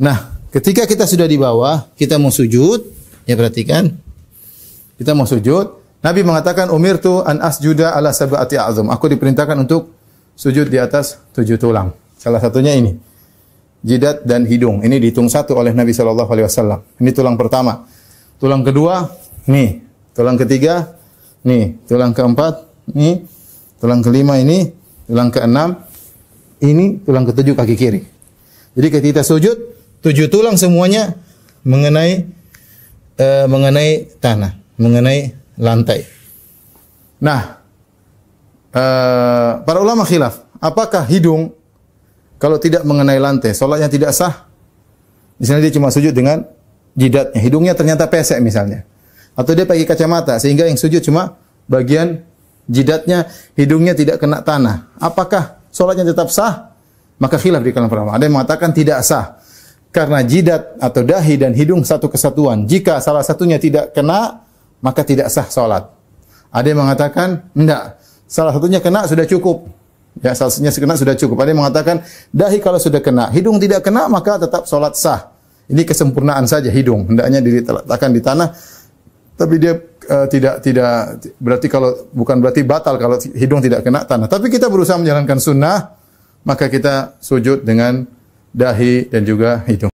Nah, ketika kita sudah di bawah, kita mau sujud, ya perhatikan. Kita mau sujud, Nabi mengatakan umirtu an asjuda ala sab'ati a'zum. Aku diperintahkan untuk sujud di atas tujuh tulang. Salah satunya ini. Jidat dan hidung. Ini dihitung satu oleh Nabi sallallahu alaihi wasallam. Ini tulang pertama. Tulang kedua, nih. Tulang ketiga, nih. Tulang keempat, nih. Tulang kelima ini, tulang keenam ini, tulang ketujuh kaki kiri. Jadi ketika kita sujud, Tujuh tulang semuanya mengenai eh, mengenai tanah, mengenai lantai. Nah, eh, para ulama khilaf, apakah hidung kalau tidak mengenai lantai, solatnya tidak sah? Di sana dia cuma sujud dengan jidatnya, hidungnya ternyata pesek misalnya. Atau dia pakai kacamata sehingga yang sujud cuma bagian jidatnya, hidungnya tidak kena tanah. Apakah solatnya tetap sah? Maka khilaf di kalangan para ulama. Ada yang mengatakan tidak sah karena jidat atau dahi dan hidung satu kesatuan. Jika salah satunya tidak kena, maka tidak sah salat. Ada yang mengatakan, tidak, Salah satunya kena sudah cukup. Ya, salah satunya kena sudah cukup. Ada yang mengatakan, dahi kalau sudah kena, hidung tidak kena, maka tetap salat sah. Ini kesempurnaan saja hidung, hendaknya diletakkan di tanah. Tapi dia uh, tidak tidak berarti kalau bukan berarti batal kalau hidung tidak kena tanah. Tapi kita berusaha menjalankan sunnah, maka kita sujud dengan dahi dan juga hidung.